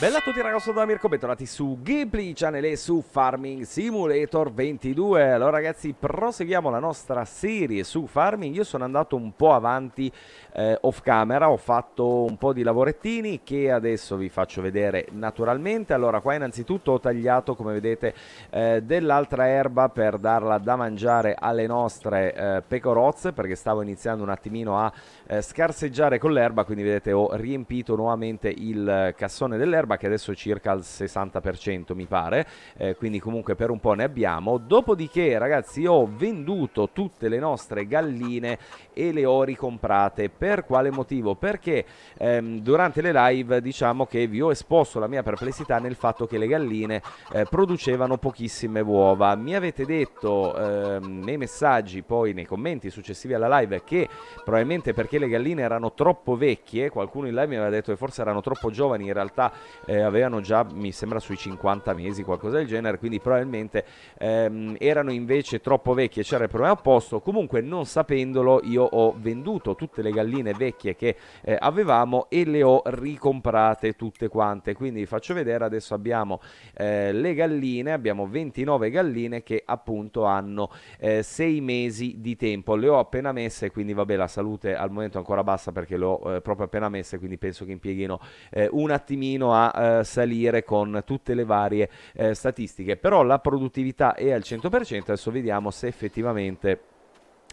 Bella a tutti ragazzi, sono Mirko, bentornati su Ghibli Channel e su Farming Simulator 22 Allora ragazzi, proseguiamo la nostra serie su Farming Io sono andato un po' avanti eh, off camera, ho fatto un po' di lavorettini che adesso vi faccio vedere naturalmente Allora qua innanzitutto ho tagliato, come vedete, eh, dell'altra erba per darla da mangiare alle nostre eh, pecorozze Perché stavo iniziando un attimino a eh, scarseggiare con l'erba Quindi vedete ho riempito nuovamente il eh, cassone dell'erba erba che adesso è circa al 60% mi pare, eh, quindi comunque per un po' ne abbiamo. Dopodiché ragazzi ho venduto tutte le nostre galline e le ho ricomprate. Per quale motivo? Perché ehm, durante le live diciamo che vi ho esposto la mia perplessità nel fatto che le galline eh, producevano pochissime uova. Mi avete detto ehm, nei messaggi, poi nei commenti successivi alla live, che probabilmente perché le galline erano troppo vecchie, qualcuno in live mi aveva detto che forse erano troppo giovani, in realtà eh, avevano già, mi sembra, sui 50 mesi, qualcosa del genere, quindi probabilmente ehm, erano invece troppo vecchie, c'era il problema opposto. Comunque, non sapendolo, io ho venduto tutte le galline vecchie che eh, avevamo e le ho ricomprate tutte quante. Quindi vi faccio vedere, adesso abbiamo eh, le galline, abbiamo 29 galline che appunto hanno 6 eh, mesi di tempo. Le ho appena messe, quindi vabbè, la salute al momento è ancora bassa perché le ho eh, proprio appena messe, quindi penso che impieghino eh, un attimino a eh, salire con tutte le varie eh, statistiche, però la produttività è al 100%, adesso vediamo se effettivamente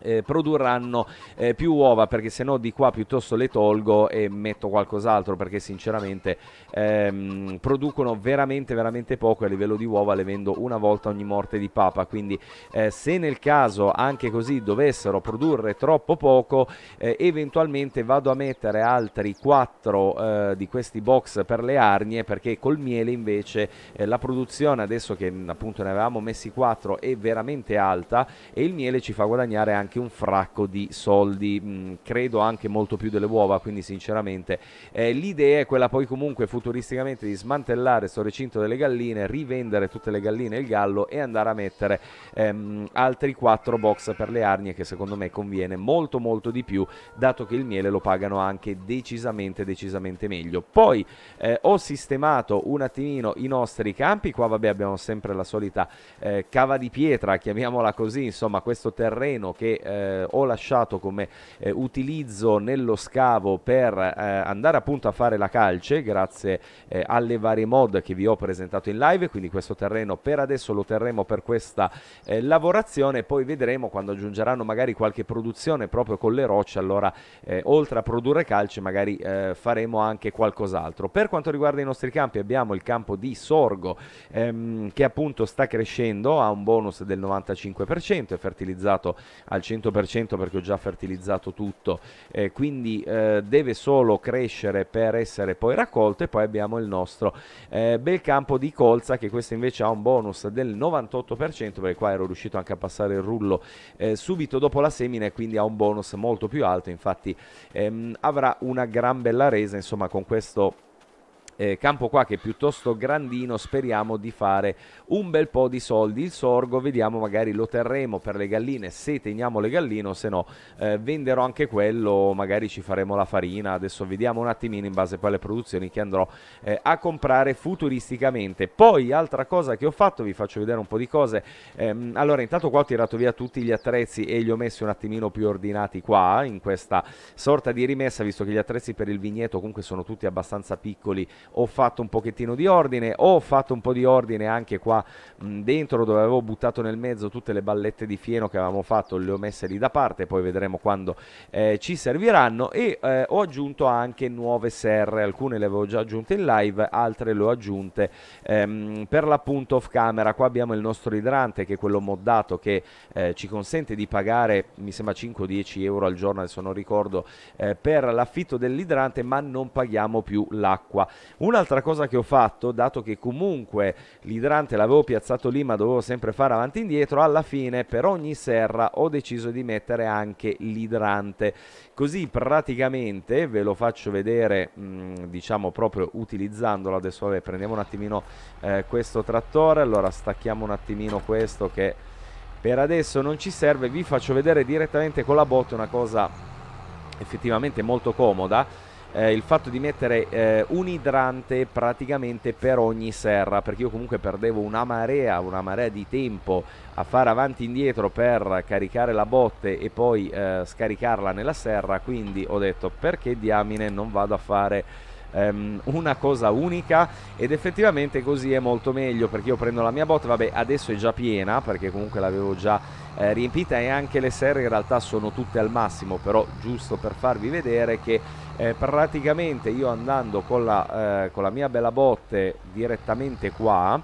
eh, produrranno eh, più uova perché se no di qua piuttosto le tolgo e metto qualcos'altro perché sinceramente ehm, producono veramente veramente poco a livello di uova le vendo una volta ogni morte di papa quindi eh, se nel caso anche così dovessero produrre troppo poco eh, eventualmente vado a mettere altri 4 eh, di questi box per le arnie perché col miele invece eh, la produzione adesso che appunto ne avevamo messi 4 è veramente alta e il miele ci fa guadagnare anche anche un fracco di soldi, mh, mm, credo anche molto più delle uova, quindi sinceramente eh, l'idea è quella poi comunque futuristicamente di smantellare questo recinto delle galline, rivendere tutte le galline e il gallo e andare a mettere ehm, altri 4 box per le arnie che secondo me conviene molto molto di più dato che il miele lo pagano anche decisamente decisamente meglio. Poi eh, ho sistemato un attimino i nostri campi, qua vabbè abbiamo sempre la solita eh, cava di pietra, chiamiamola così, insomma questo terreno che eh, ho lasciato come eh, utilizzo nello scavo per eh, andare appunto a fare la calce grazie eh, alle varie mod che vi ho presentato in live quindi questo terreno per adesso lo terremo per questa eh, lavorazione poi vedremo quando aggiungeranno magari qualche produzione proprio con le rocce allora oltre a produrre calce magari faremo anche qualcos'altro per quanto riguarda i nostri campi abbiamo il campo di sorgo ehm, che appunto sta crescendo ha un bonus del 95% è fertilizzato al al 100% perché ho già fertilizzato tutto, eh, quindi eh, deve solo crescere per essere poi raccolto e poi abbiamo il nostro eh, bel campo di colza che questo invece ha un bonus del 98% perché qua ero riuscito anche a passare il rullo eh, subito dopo la semina e quindi ha un bonus molto più alto, infatti ehm, avrà una gran bella resa insomma con questo eh, campo qua che è piuttosto grandino, speriamo di fare un bel po' di soldi. Il sorgo, vediamo, magari lo terremo per le galline, se teniamo le galline, se no eh, venderò anche quello, magari ci faremo la farina. Adesso vediamo un attimino in base poi alle produzioni che andrò eh, a comprare futuristicamente. Poi, altra cosa che ho fatto, vi faccio vedere un po' di cose. Ehm, allora, intanto qua ho tirato via tutti gli attrezzi e li ho messi un attimino più ordinati qua, in questa sorta di rimessa, visto che gli attrezzi per il vigneto comunque sono tutti abbastanza piccoli ho fatto un pochettino di ordine, ho fatto un po' di ordine anche qua mh, dentro dove avevo buttato nel mezzo tutte le ballette di fieno che avevamo fatto, le ho messe lì da parte, poi vedremo quando eh, ci serviranno e eh, ho aggiunto anche nuove serre, alcune le avevo già aggiunte in live, altre le ho aggiunte ehm, per l'appunto off camera, qua abbiamo il nostro idrante che è quello moddato che eh, ci consente di pagare mi sembra 5-10 euro al giorno adesso non ricordo eh, per l'affitto dell'idrante ma non paghiamo più l'acqua Un'altra cosa che ho fatto, dato che comunque l'idrante l'avevo piazzato lì ma dovevo sempre fare avanti e indietro, alla fine per ogni serra ho deciso di mettere anche l'idrante. Così praticamente ve lo faccio vedere, diciamo proprio utilizzandolo. Adesso vabbè, prendiamo un attimino eh, questo trattore, allora stacchiamo un attimino questo che per adesso non ci serve. Vi faccio vedere direttamente con la botte una cosa effettivamente molto comoda eh, il fatto di mettere eh, un idrante praticamente per ogni serra, perché io comunque perdevo una marea, una marea di tempo a fare avanti e indietro per caricare la botte e poi eh, scaricarla nella serra, quindi ho detto perché diamine non vado a fare ehm, una cosa unica ed effettivamente così è molto meglio perché io prendo la mia botte, vabbè adesso è già piena perché comunque l'avevo già eh, riempita e anche le serre in realtà sono tutte al massimo, però giusto per farvi vedere che eh, praticamente io andando con la, eh, con la mia bella botte direttamente qua,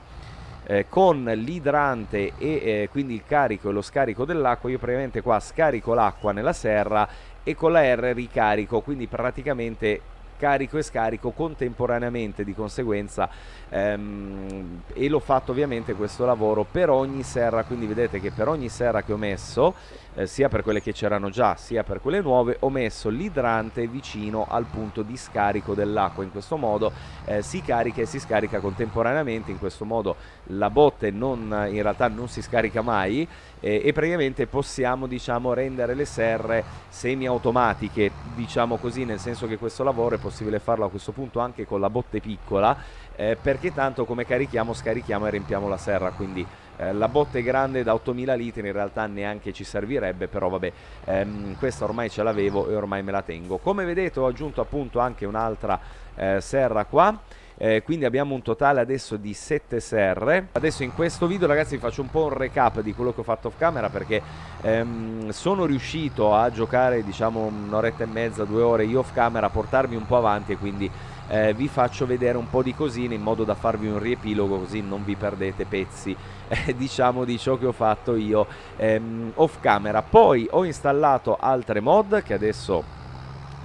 eh, con l'idrante e eh, quindi il carico e lo scarico dell'acqua io praticamente qua scarico l'acqua nella serra e con la R ricarico quindi praticamente carico e scarico contemporaneamente di conseguenza ehm, e l'ho fatto ovviamente questo lavoro per ogni serra quindi vedete che per ogni serra che ho messo eh, sia per quelle che c'erano già sia per quelle nuove ho messo l'idrante vicino al punto di scarico dell'acqua in questo modo eh, si carica e si scarica contemporaneamente in questo modo la botte non, in realtà non si scarica mai eh, e praticamente possiamo diciamo, rendere le serre semiautomatiche, diciamo così, nel senso che questo lavoro è possibile farlo a questo punto anche con la botte piccola, eh, perché tanto come carichiamo, scarichiamo e riempiamo la serra, quindi eh, la botte grande da 8000 litri in realtà neanche ci servirebbe, però vabbè, ehm, questa ormai ce l'avevo e ormai me la tengo. Come vedete ho aggiunto appunto anche un'altra eh, serra qua eh, quindi abbiamo un totale adesso di 7 serre adesso in questo video ragazzi vi faccio un po' un recap di quello che ho fatto off camera perché ehm, sono riuscito a giocare diciamo un'oretta e mezza due ore io off camera a portarmi un po' avanti e quindi eh, vi faccio vedere un po' di cosine in modo da farvi un riepilogo così non vi perdete pezzi eh, diciamo di ciò che ho fatto io ehm, off camera poi ho installato altre mod che adesso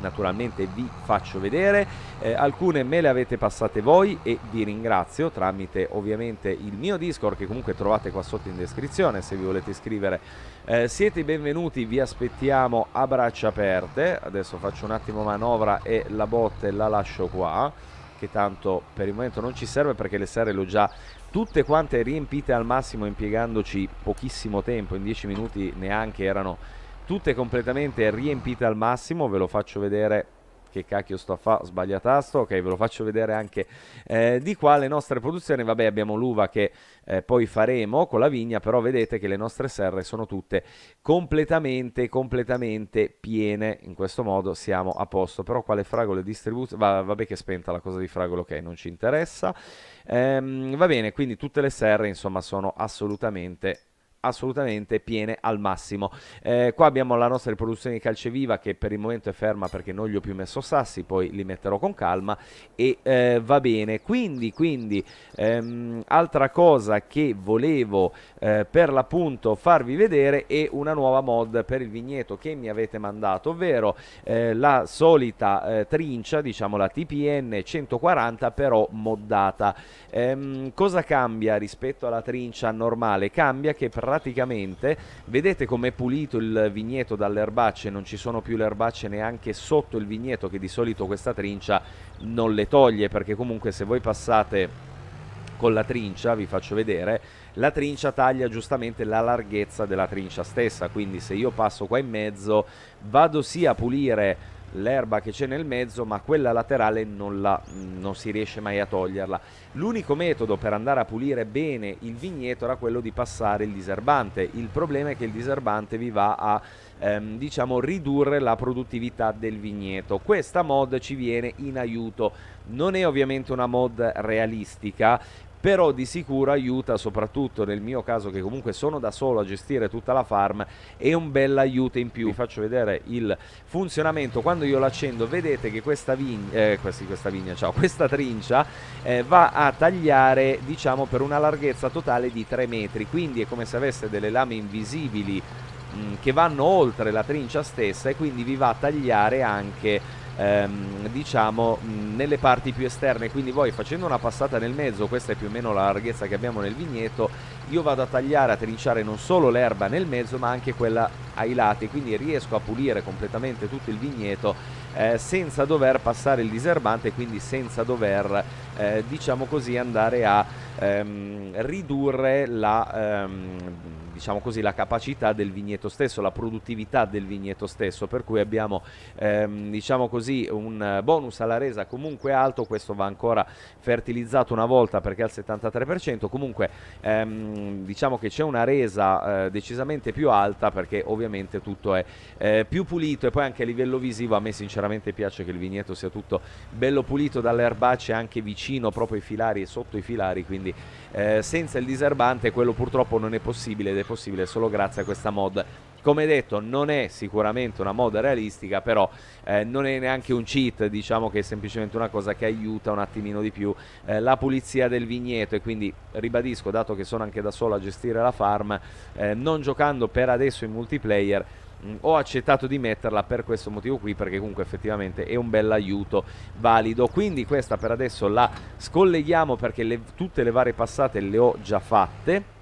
naturalmente vi faccio vedere eh, alcune me le avete passate voi e vi ringrazio tramite ovviamente il mio discord che comunque trovate qua sotto in descrizione se vi volete iscrivere eh, siete benvenuti vi aspettiamo a braccia aperte adesso faccio un attimo manovra e la botte la lascio qua che tanto per il momento non ci serve perché le serre le ho già tutte quante riempite al massimo impiegandoci pochissimo tempo in 10 minuti neanche erano tutte completamente riempite al massimo, ve lo faccio vedere che cacchio sto a fare, sbagliatasto ok ve lo faccio vedere anche eh, di qua le nostre produzioni, vabbè abbiamo l'uva che eh, poi faremo con la vigna, però vedete che le nostre serre sono tutte completamente, completamente piene, in questo modo siamo a posto, però quale fragole distribuzione, va, vabbè che è spenta la cosa di fragole, ok non ci interessa, ehm, va bene, quindi tutte le serre insomma sono assolutamente assolutamente piene al massimo. Eh, qua abbiamo la nostra riproduzione di calce viva che per il momento è ferma perché non gli ho più messo sassi, poi li metterò con calma e eh, va bene. Quindi, quindi ehm, altra cosa che volevo eh, per l'appunto farvi vedere è una nuova mod per il vigneto che mi avete mandato, ovvero eh, la solita eh, trincia, diciamo la TPN 140 però moddata. Ehm, cosa cambia rispetto alla trincia normale? Cambia che praticamente praticamente vedete com'è pulito il vigneto dalle erbacce, non ci sono più le erbacce neanche sotto il vigneto che di solito questa trincia non le toglie perché comunque se voi passate con la trincia, vi faccio vedere, la trincia taglia giustamente la larghezza della trincia stessa, quindi se io passo qua in mezzo vado sia a pulire l'erba che c'è nel mezzo, ma quella laterale non, la, non si riesce mai a toglierla. L'unico metodo per andare a pulire bene il vigneto era quello di passare il diserbante. Il problema è che il diserbante vi va a ehm, diciamo ridurre la produttività del vigneto. Questa mod ci viene in aiuto. Non è ovviamente una mod realistica però di sicuro aiuta soprattutto nel mio caso che comunque sono da solo a gestire tutta la farm, è un bel aiuto in più. Vi faccio vedere il funzionamento, quando io l'accendo vedete che questa vigna, eh, questa, questa, vigna ciao, questa trincia eh, va a tagliare diciamo per una larghezza totale di 3 metri, quindi è come se avesse delle lame invisibili mm, che vanno oltre la trincia stessa e quindi vi va a tagliare anche ehm, diciamo nelle parti più esterne quindi voi facendo una passata nel mezzo questa è più o meno la larghezza che abbiamo nel vigneto io vado a tagliare a trinciare non solo l'erba nel mezzo ma anche quella ai lati quindi riesco a pulire completamente tutto il vigneto eh, senza dover passare il diserbante quindi senza dover eh, diciamo così andare a ehm, ridurre la ehm, diciamo così, la capacità del vigneto stesso, la produttività del vigneto stesso, per cui abbiamo ehm, diciamo così, un bonus alla resa comunque alto, questo va ancora fertilizzato una volta perché è al 73%, comunque ehm, diciamo che c'è una resa eh, decisamente più alta perché ovviamente tutto è eh, più pulito e poi anche a livello visivo a me sinceramente piace che il vigneto sia tutto bello pulito dalle erbacce anche vicino proprio ai filari e sotto i filari, quindi eh, senza il diserbante quello purtroppo non è possibile ed è possibile solo grazie a questa mod come detto non è sicuramente una mod realistica però eh, non è neanche un cheat diciamo che è semplicemente una cosa che aiuta un attimino di più eh, la pulizia del vigneto e quindi ribadisco dato che sono anche da solo a gestire la farm eh, non giocando per adesso in multiplayer Mm, ho accettato di metterla per questo motivo qui perché comunque effettivamente è un bel aiuto valido quindi questa per adesso la scolleghiamo perché le, tutte le varie passate le ho già fatte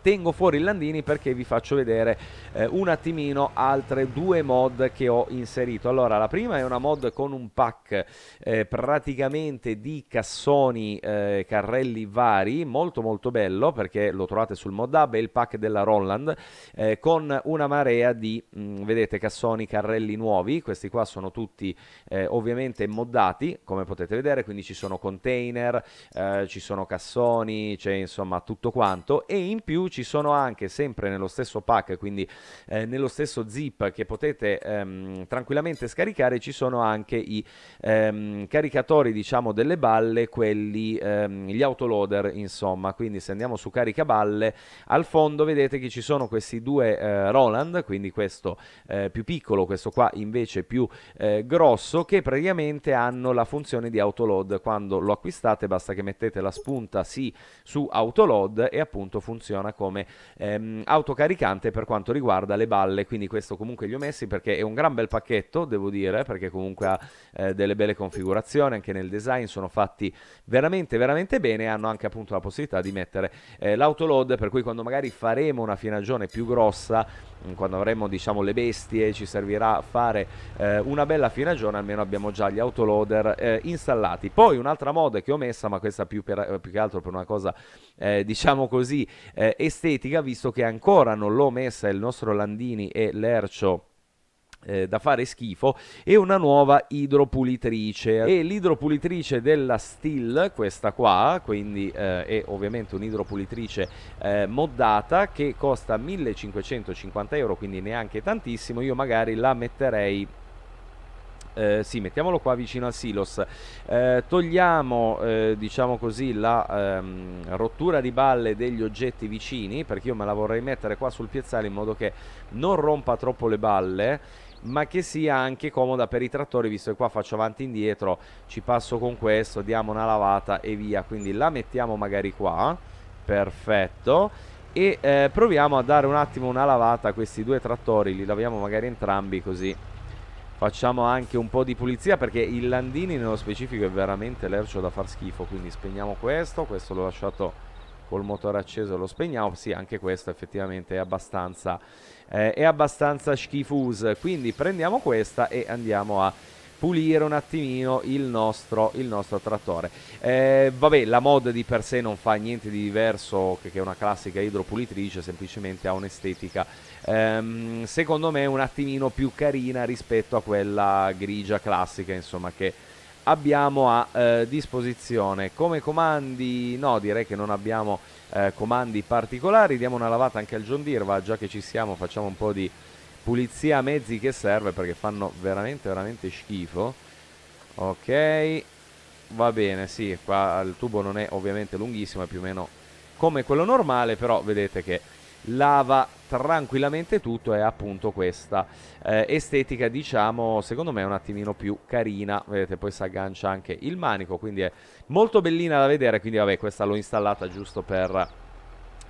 tengo fuori il Landini perché vi faccio vedere eh, un attimino altre due mod che ho inserito. Allora, la prima è una mod con un pack eh, praticamente di cassoni, eh, carrelli vari, molto molto bello perché lo trovate sul mod hub, è il pack della Roland eh, con una marea di, mh, mm, vedete, cassoni, carrelli nuovi, questi qua sono tutti eh, ovviamente moddati, come potete vedere, quindi ci sono container, eh, ci sono cassoni, c'è insomma tutto quanto e in più ci sono anche sempre nello stesso pack, quindi eh, nello stesso zip che potete ehm, tranquillamente scaricare, ci sono anche i ehm, caricatori diciamo delle balle, quelli, ehm, gli autoloader insomma, quindi se andiamo su carica balle, al fondo vedete che ci sono questi due eh, Roland, quindi questo eh, più piccolo, questo qua invece più eh, grosso, che praticamente hanno la funzione di autoload, quando lo acquistate basta che mettete la spunta sì su autoload e appunto funziona come ehm, autocaricante per quanto riguarda le balle, quindi questo comunque gli ho messi perché è un gran bel pacchetto, devo dire, perché comunque ha eh, delle belle configurazioni, anche nel design sono fatti veramente veramente bene e hanno anche appunto la possibilità di mettere eh, l'autoload, per cui quando magari faremo una finagione più grossa Mm, quando avremo diciamo, le bestie ci servirà fare eh, una bella finagione almeno abbiamo già gli autoloader eh, installati poi un'altra mod che ho messa ma questa più, per, eh, più che altro per una cosa eh, diciamo così eh, estetica visto che ancora non l'ho messa il nostro Landini e l'Ercio eh, da fare schifo e una nuova idropulitrice e l'idropulitrice della Steel questa qua quindi eh, è ovviamente un'idropulitrice eh, moddata che costa 1550 euro quindi neanche tantissimo io magari la metterei eh, sì, mettiamolo qua vicino al silos. Eh, togliamo, eh, diciamo così, la ehm, rottura di balle degli oggetti vicini, perché io me la vorrei mettere qua sul piazzale in modo che non rompa troppo le balle ma che sia anche comoda per i trattori visto che qua faccio avanti e indietro ci passo con questo diamo una lavata e via quindi la mettiamo magari qua perfetto e eh, proviamo a dare un attimo una lavata a questi due trattori li laviamo magari entrambi così facciamo anche un po' di pulizia perché il Landini nello specifico è veramente lercio da far schifo quindi spegniamo questo questo l'ho lasciato col motore acceso lo spegniamo sì anche questo effettivamente è abbastanza eh, è abbastanza schifosa quindi prendiamo questa e andiamo a pulire un attimino il nostro, il nostro trattore. Eh, vabbè, la mod di per sé non fa niente di diverso che, una classica idropulitrice, semplicemente ha un'estetica ehm, secondo me un attimino più carina rispetto a quella grigia classica, insomma, che abbiamo a eh, disposizione. Come comandi, no, direi che non abbiamo eh, comandi particolari, diamo una lavata anche al John Deere, va, già che ci siamo facciamo un po' di pulizia a mezzi che serve perché fanno veramente veramente schifo. Ok, va bene, sì, qua il tubo non è ovviamente lunghissimo, è più o meno come quello normale, però vedete che lava tranquillamente tutto è appunto questa eh, estetica diciamo secondo me un attimino più carina vedete poi si aggancia anche il manico quindi è molto bellina da vedere quindi vabbè questa l'ho installata giusto per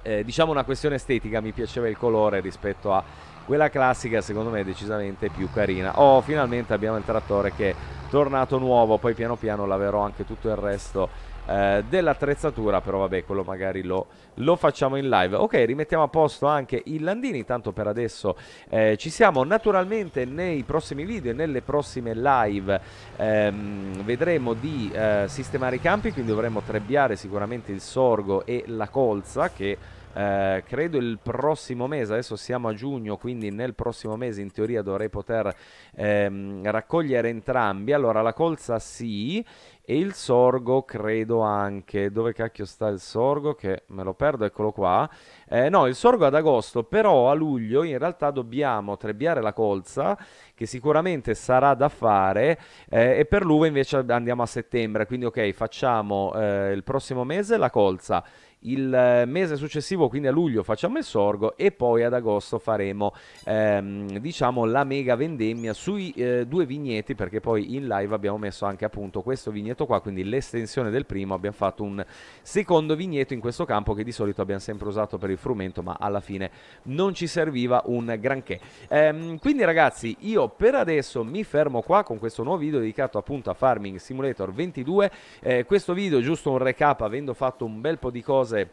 eh, diciamo una questione estetica mi piaceva il colore rispetto a quella classica secondo me è decisamente più carina oh finalmente abbiamo il trattore che è tornato nuovo poi piano piano laverò anche tutto il resto eh, dell'attrezzatura però vabbè quello magari lo, lo, facciamo in live ok rimettiamo a posto anche i landini tanto per adesso eh, ci siamo naturalmente nei prossimi video e nelle prossime live ehm, vedremo di eh, sistemare i campi quindi dovremo trebbiare sicuramente il sorgo e la colza che eh, credo il prossimo mese, adesso siamo a giugno, quindi nel prossimo mese in teoria dovrei poter ehm, raccogliere entrambi. Allora la colza sì e il sorgo credo anche. Dove cacchio sta il sorgo? Che me lo perdo, eccolo qua. Eh, no, il sorgo ad agosto, però a luglio in realtà dobbiamo trebbiare la colza, che sicuramente sarà da fare, eh, e per l'uva invece andiamo a settembre. Quindi ok, facciamo eh, il prossimo mese la colza il mese successivo, quindi a luglio, facciamo il sorgo e poi ad agosto faremo ehm, diciamo la mega vendemmia sui eh, due vigneti perché poi in live abbiamo messo anche appunto questo vigneto qua, quindi l'estensione del primo, abbiamo fatto un secondo vigneto in questo campo che di solito abbiamo sempre usato per il frumento ma alla fine non ci serviva un granché. Ehm, quindi ragazzi io per adesso mi fermo qua con questo nuovo video dedicato appunto a Farming Simulator 22, eh, questo video giusto un recap avendo fatto un bel po' di cose Jose.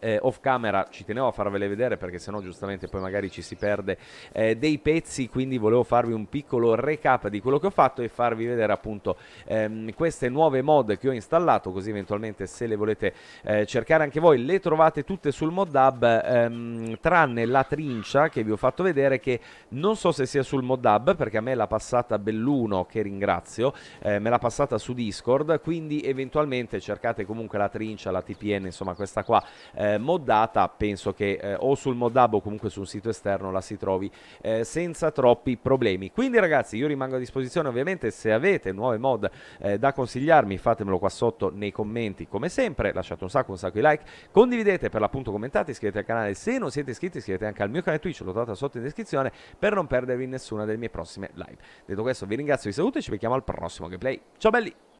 eh, off camera ci tenevo a farvele vedere perché sennò giustamente poi magari ci si perde eh, dei pezzi quindi volevo farvi un piccolo recap di quello che ho fatto e farvi vedere appunto ehm, queste nuove mod che ho installato così eventualmente se le volete eh, cercare anche voi le trovate tutte sul mod hub ehm, tranne la trincia che vi ho fatto vedere che non so se sia sul mod hub perché a me l'ha passata Belluno che ringrazio eh, me l'ha passata su Discord quindi eventualmente cercate comunque la trincia la TPN insomma questa qua eh, eh, moddata penso che eh, o sul moddab o comunque su un sito esterno la si trovi eh, senza troppi problemi quindi ragazzi io rimango a disposizione ovviamente se avete nuove mod eh, da consigliarmi fatemelo qua sotto nei commenti come sempre lasciate un sacco un sacco di like condividete per l'appunto commentate iscrivetevi al canale se non siete iscritti iscrivetevi anche al mio canale Twitch lo trovate sotto in descrizione per non perdervi nessuna delle mie prossime live detto questo vi ringrazio vi saluto e ci vediamo al prossimo gameplay ciao belli